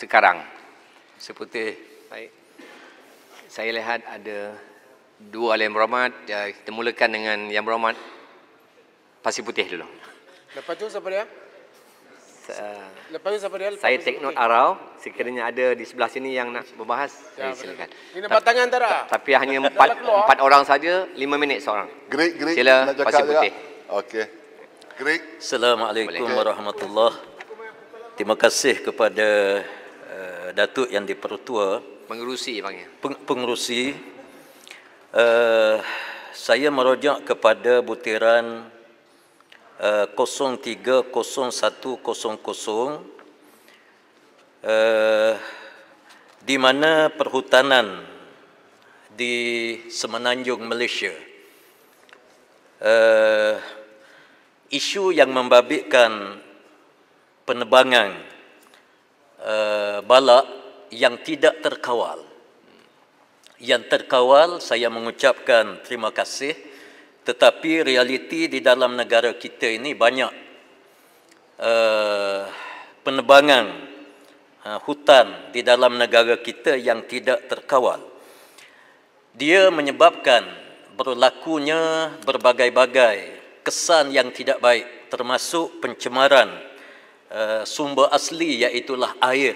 sekarang. Seperti baik. Saya lihat ada dua alim rahmat. Ya, kita mulakan dengan yang rahmat Pasir Putih dulu. Lepas tu siapa dia? Lepas tu siapa dia? Lepas saya take note arau. Sekiranya ada di sebelah sini yang nak berbahas, ya, saya silakan. Ini nampak tangan tak Tapi hanya empat, empat orang saja, lima minit seorang. Great, great. Sila Pasir ya? Putih. Okey. Great. Assalamualaikum okay. warahmatullahi Terima kasih kepada datuk yang dipertua pengerusi panggil peng, pengerusi uh, saya merujuk kepada butiran uh, 030100 uh, di mana perhutanan di semenanjung Malaysia uh, isu yang membabitkan penebangan Eh, balak yang tidak terkawal. Yang terkawal saya mengucapkan terima kasih tetapi realiti di dalam negara kita ini banyak uh, penebangan uh, hutan di dalam negara kita yang tidak terkawal. Dia menyebabkan berlakunya berbagai-bagai kesan yang tidak baik termasuk pencemaran Eh, sumber asli iaitulah air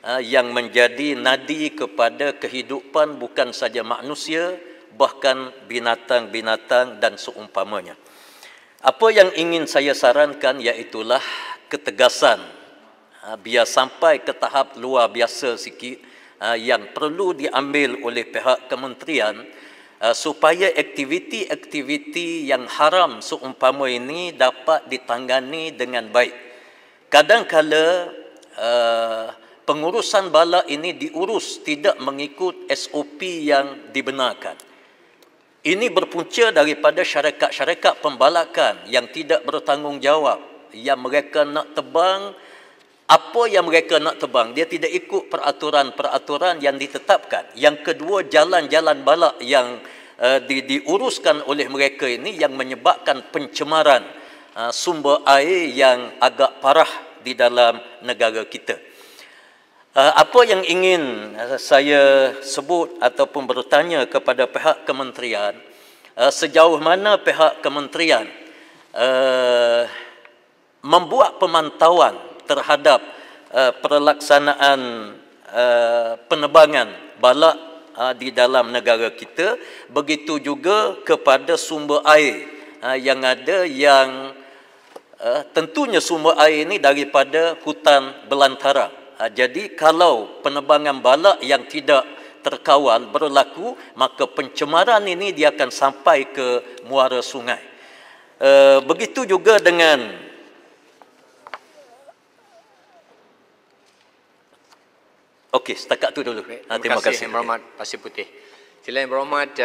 eh, yang menjadi nadi kepada kehidupan bukan saja manusia bahkan binatang-binatang dan seumpamanya. Apa yang ingin saya sarankan iaitulah ketegasan eh, biar sampai ke tahap luar biasa sikit yang perlu diambil oleh pihak kementerian supaya aktiviti-aktiviti yang haram seumpama ini dapat ditangani dengan baik kadangkala uh, eh, pengurusan bala ini diurus tidak mengikut SOP yang dibenarkan. Ini berpunca daripada syarikat-syarikat pembalakan yang tidak bertanggungjawab yang mereka nak tebang apa yang mereka nak tebang dia tidak ikut peraturan-peraturan yang ditetapkan yang kedua jalan-jalan balak yang uh, di, diuruskan oleh mereka ini yang menyebabkan pencemaran uh, sumber air yang agak parah di dalam negara kita. Uh, apa yang ingin uh, saya sebut ataupun bertanya kepada pihak kementerian, uh, sejauh mana pihak kementerian membuat pemantauan terhadap perlaksanaan penebangan balak di dalam negara kita, begitu juga kepada sumber air yang ada yang Eh, tentunya sumber air ini daripada hutan belantara. Ha, jadi kalau penebangan balak yang tidak terkawal berlaku, maka pencemaran ini dia akan sampai ke muara sungai. Eh, begitu juga dengan Okey, setakat tu dulu. Ha, terima, terima kasih, terima kasih. Ibrahim Pasir Putih. Sila Ibrahim Rahmat